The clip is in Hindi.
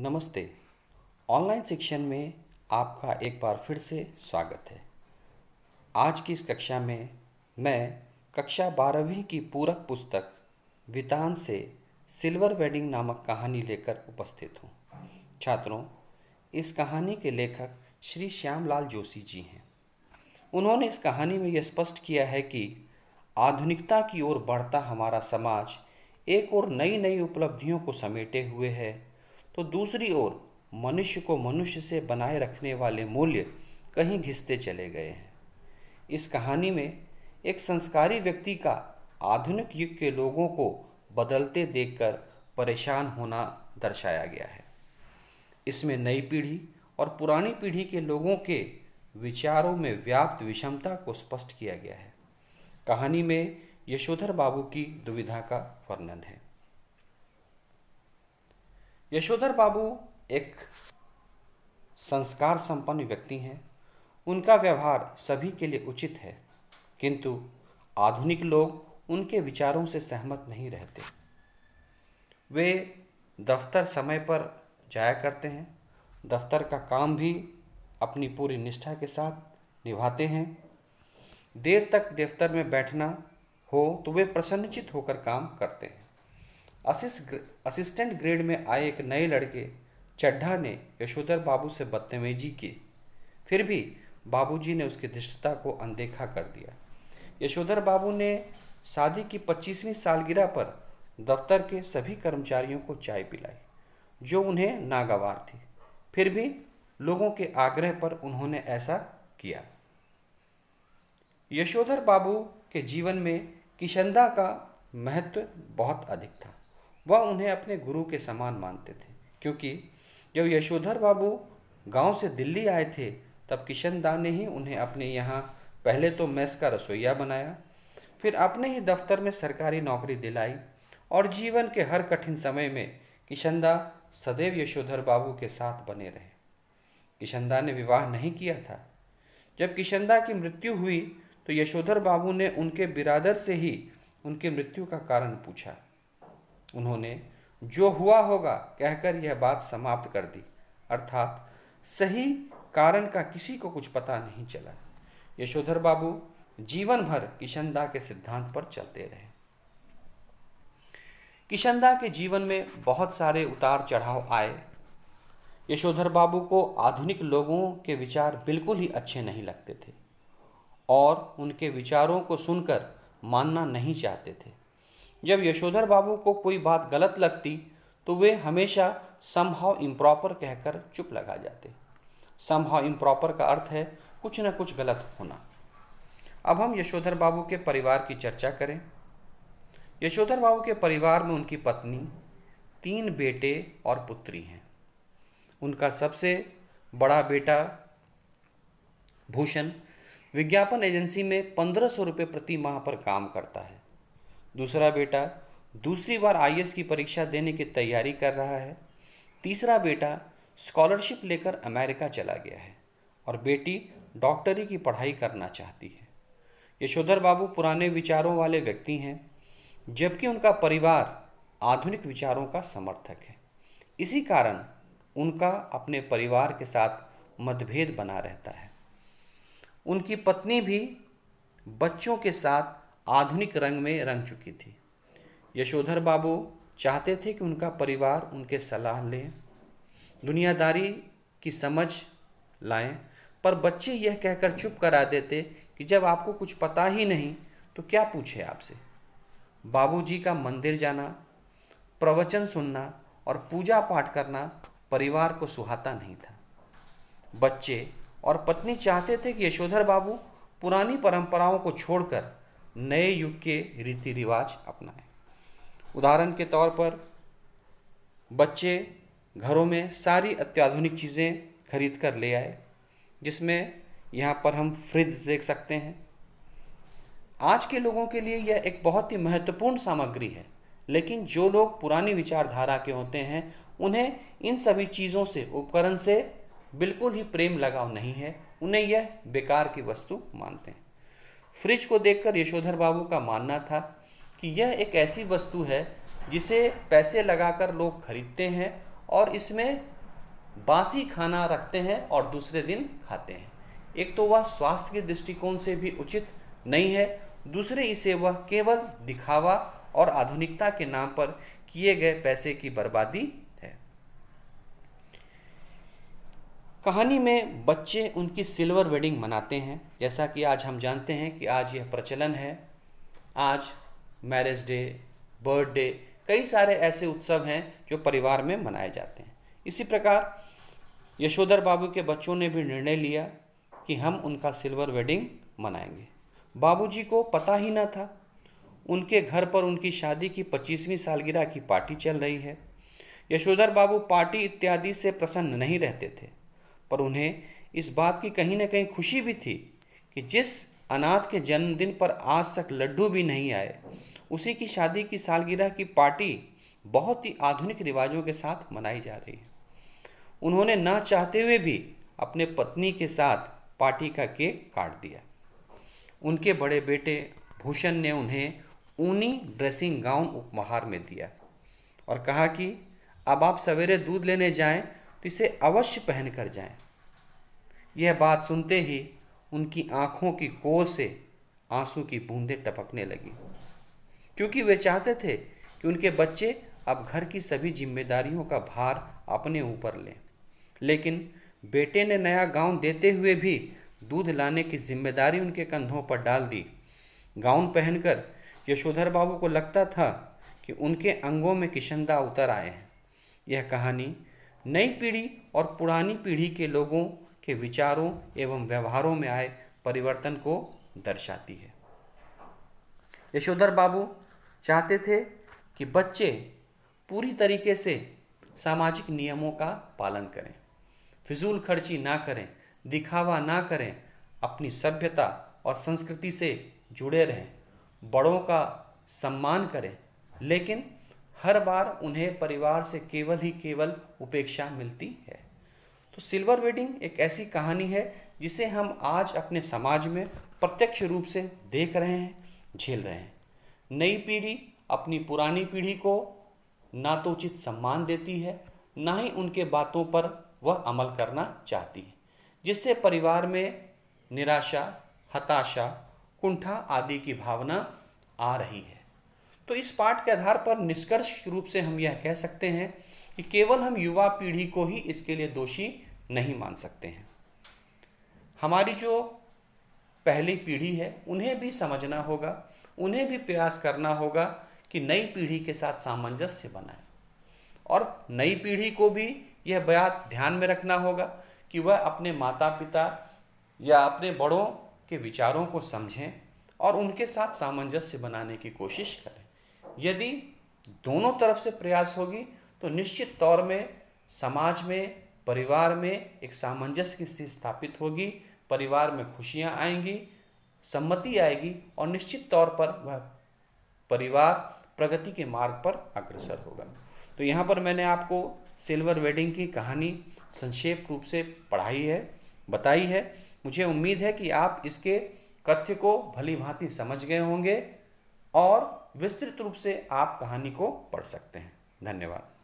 नमस्ते ऑनलाइन शिक्षण में आपका एक बार फिर से स्वागत है आज की इस कक्षा में मैं कक्षा बारहवीं की पूरक पुस्तक वितान से सिल्वर वेडिंग नामक कहानी लेकर उपस्थित हूँ छात्रों इस कहानी के लेखक श्री श्यामलाल जोशी जी हैं उन्होंने इस कहानी में यह स्पष्ट किया है कि आधुनिकता की ओर बढ़ता हमारा समाज एक और नई नई उपलब्धियों को समेटे हुए है तो दूसरी ओर मनुष्य को मनुष्य से बनाए रखने वाले मूल्य कहीं घिसते चले गए हैं इस कहानी में एक संस्कारी व्यक्ति का आधुनिक युग के लोगों को बदलते देखकर परेशान होना दर्शाया गया है इसमें नई पीढ़ी और पुरानी पीढ़ी के लोगों के विचारों में व्याप्त विषमता को स्पष्ट किया गया है कहानी में यशोधर बाबू की दुविधा का वर्णन है यशोधर बाबू एक संस्कार संपन्न व्यक्ति हैं उनका व्यवहार सभी के लिए उचित है किंतु आधुनिक लोग उनके विचारों से सहमत नहीं रहते वे दफ्तर समय पर जाया करते हैं दफ्तर का काम भी अपनी पूरी निष्ठा के साथ निभाते हैं देर तक दफ्तर में बैठना हो तो वे प्रसन्नचित होकर काम करते हैं असिस्टेंट ग्रेड में आए एक नए लड़के चड्ढा ने यशोधर बाबू से बदतमीजी की फिर भी बाबूजी ने उसकी धृष्टता को अनदेखा कर दिया यशोधर बाबू ने शादी की पच्चीसवीं सालगिरह पर दफ्तर के सभी कर्मचारियों को चाय पिलाई जो उन्हें नागवार थी फिर भी लोगों के आग्रह पर उन्होंने ऐसा किया यशोधर बाबू के जीवन में किशंदा का महत्व बहुत अधिक था वह उन्हें अपने गुरु के समान मानते थे क्योंकि जब यशोधर बाबू गांव से दिल्ली आए थे तब किशन दा ने ही उन्हें अपने यहाँ पहले तो मेस का रसोईया बनाया फिर अपने ही दफ्तर में सरकारी नौकरी दिलाई और जीवन के हर कठिन समय में किशनदा सदैव यशोधर बाबू के साथ बने रहे किशनदा ने विवाह नहीं किया था जब किशनदा की मृत्यु हुई तो यशोधर बाबू ने उनके बिरादर से ही उनकी मृत्यु का कारण पूछा उन्होंने जो हुआ होगा कहकर यह बात समाप्त कर दी अर्थात सही कारण का किसी को कुछ पता नहीं चला यशोधर बाबू जीवन भर किशनदा के सिद्धांत पर चलते रहे किशनदा के जीवन में बहुत सारे उतार चढ़ाव आए यशोधर बाबू को आधुनिक लोगों के विचार बिल्कुल ही अच्छे नहीं लगते थे और उनके विचारों को सुनकर मानना नहीं चाहते थे जब यशोधर बाबू को कोई बात गलत लगती तो वे हमेशा समहाव इम्प्रॉपर कहकर चुप लगा जाते समहाव इम्प्रॉपर का अर्थ है कुछ ना कुछ गलत होना अब हम यशोधर बाबू के परिवार की चर्चा करें यशोधर बाबू के परिवार में उनकी पत्नी तीन बेटे और पुत्री हैं उनका सबसे बड़ा बेटा भूषण विज्ञापन एजेंसी में पंद्रह सौ रुपये प्रति माह पर काम करता है दूसरा बेटा दूसरी बार आई की परीक्षा देने की तैयारी कर रहा है तीसरा बेटा स्कॉलरशिप लेकर अमेरिका चला गया है और बेटी डॉक्टरी की पढ़ाई करना चाहती है यशोधर बाबू पुराने विचारों वाले व्यक्ति हैं जबकि उनका परिवार आधुनिक विचारों का समर्थक है इसी कारण उनका अपने परिवार के साथ मतभेद बना रहता है उनकी पत्नी भी बच्चों के साथ आधुनिक रंग में रंग चुकी थी यशोधर बाबू चाहते थे कि उनका परिवार उनके सलाह लें दुनियादारी की समझ लाएं पर बच्चे यह कहकर चुप करा देते कि जब आपको कुछ पता ही नहीं तो क्या पूछे आपसे बाबूजी का मंदिर जाना प्रवचन सुनना और पूजा पाठ करना परिवार को सुहाता नहीं था बच्चे और पत्नी चाहते थे कि यशोधर बाबू पुरानी परंपराओं को छोड़कर नए युग के रीति रिवाज अपनाएं उदाहरण के तौर पर बच्चे घरों में सारी अत्याधुनिक चीज़ें खरीद कर ले आए जिसमें यहाँ पर हम फ्रिज देख सकते हैं आज के लोगों के लिए यह एक बहुत ही महत्वपूर्ण सामग्री है लेकिन जो लोग पुरानी विचारधारा के होते हैं उन्हें इन सभी चीज़ों से उपकरण से बिल्कुल ही प्रेम लगाव नहीं है उन्हें यह बेकार की वस्तु मानते हैं फ्रिज को देखकर यशोधर बाबू का मानना था कि यह एक ऐसी वस्तु है जिसे पैसे लगाकर लोग खरीदते हैं और इसमें बासी खाना रखते हैं और दूसरे दिन खाते हैं एक तो वह स्वास्थ्य के दृष्टिकोण से भी उचित नहीं है दूसरे इसे वह केवल दिखावा और आधुनिकता के नाम पर किए गए पैसे की बर्बादी कहानी में बच्चे उनकी सिल्वर वेडिंग मनाते हैं जैसा कि आज हम जानते हैं कि आज यह प्रचलन है आज मैरिज डे बर्थडे कई सारे ऐसे उत्सव हैं जो परिवार में मनाए जाते हैं इसी प्रकार यशोधर बाबू के बच्चों ने भी निर्णय लिया कि हम उनका सिल्वर वेडिंग मनाएंगे बाबूजी को पता ही ना था उनके घर पर उनकी शादी की पच्चीसवीं सालगिरह की पार्टी चल रही है यशोधर बाबू पार्टी इत्यादि से प्रसन्न नहीं रहते थे पर उन्हें इस बात की कहीं ना कहीं खुशी भी थी कि जिस अनाथ के जन्मदिन पर आज तक लड्डू भी नहीं आए उसी की शादी की सालगिरह की पार्टी बहुत ही आधुनिक रिवाजों के साथ मनाई जा रही है उन्होंने ना चाहते हुए भी अपने पत्नी के साथ पार्टी का केक काट दिया उनके बड़े बेटे भूषण ने उन्हें ऊनी ड्रेसिंग गाउन उपहार में दिया और कहा कि अब आप सवेरे दूध लेने जाएं तो इसे अवश्य पहन कर जाएं। यह बात सुनते ही उनकी आंखों की कोर से आंसू की बूंदें टपकने लगी क्योंकि वे चाहते थे कि उनके बच्चे अब घर की सभी जिम्मेदारियों का भार अपने ऊपर लें लेकिन बेटे ने नया गाउन देते हुए भी दूध लाने की जिम्मेदारी उनके कंधों पर डाल दी गाउन पहनकर यशोधर बाबू को लगता था कि उनके अंगों में किशंदा उतर आए हैं यह कहानी नई पीढ़ी और पुरानी पीढ़ी के लोगों के विचारों एवं व्यवहारों में आए परिवर्तन को दर्शाती है यशोधर बाबू चाहते थे कि बच्चे पूरी तरीके से सामाजिक नियमों का पालन करें फिजूल खर्ची ना करें दिखावा ना करें अपनी सभ्यता और संस्कृति से जुड़े रहें बड़ों का सम्मान करें लेकिन हर बार उन्हें परिवार से केवल ही केवल उपेक्षा मिलती है तो सिल्वर वेडिंग एक ऐसी कहानी है जिसे हम आज अपने समाज में प्रत्यक्ष रूप से देख रहे हैं झेल रहे हैं नई पीढ़ी अपनी पुरानी पीढ़ी को ना तो उचित सम्मान देती है ना ही उनके बातों पर वह अमल करना चाहती है जिससे परिवार में निराशा हताशा कुंठा आदि की भावना आ रही है तो इस पाठ के आधार पर निष्कर्ष रूप से हम यह कह सकते हैं कि केवल हम युवा पीढ़ी को ही इसके लिए दोषी नहीं मान सकते हैं हमारी जो पहली पीढ़ी है उन्हें भी समझना होगा उन्हें भी प्रयास करना होगा कि नई पीढ़ी के साथ सामंजस्य बनाए और नई पीढ़ी को भी यह बयात ध्यान में रखना होगा कि वह अपने माता पिता या अपने बड़ों के विचारों को समझें और उनके साथ सामंजस्य बनाने की कोशिश करें यदि दोनों तरफ से प्रयास होगी तो निश्चित तौर में समाज में परिवार में एक सामंजस्य की स्थिति स्थापित होगी परिवार में खुशियाँ आएंगी सम्मति आएगी और निश्चित तौर पर वह परिवार प्रगति के मार्ग पर अग्रसर होगा तो यहाँ पर मैंने आपको सिल्वर वेडिंग की कहानी संक्षेप रूप से पढ़ाई है बताई है मुझे उम्मीद है कि आप इसके कथ्य को भली भांति समझ गए होंगे और विस्तृत रूप से आप कहानी को पढ़ सकते हैं धन्यवाद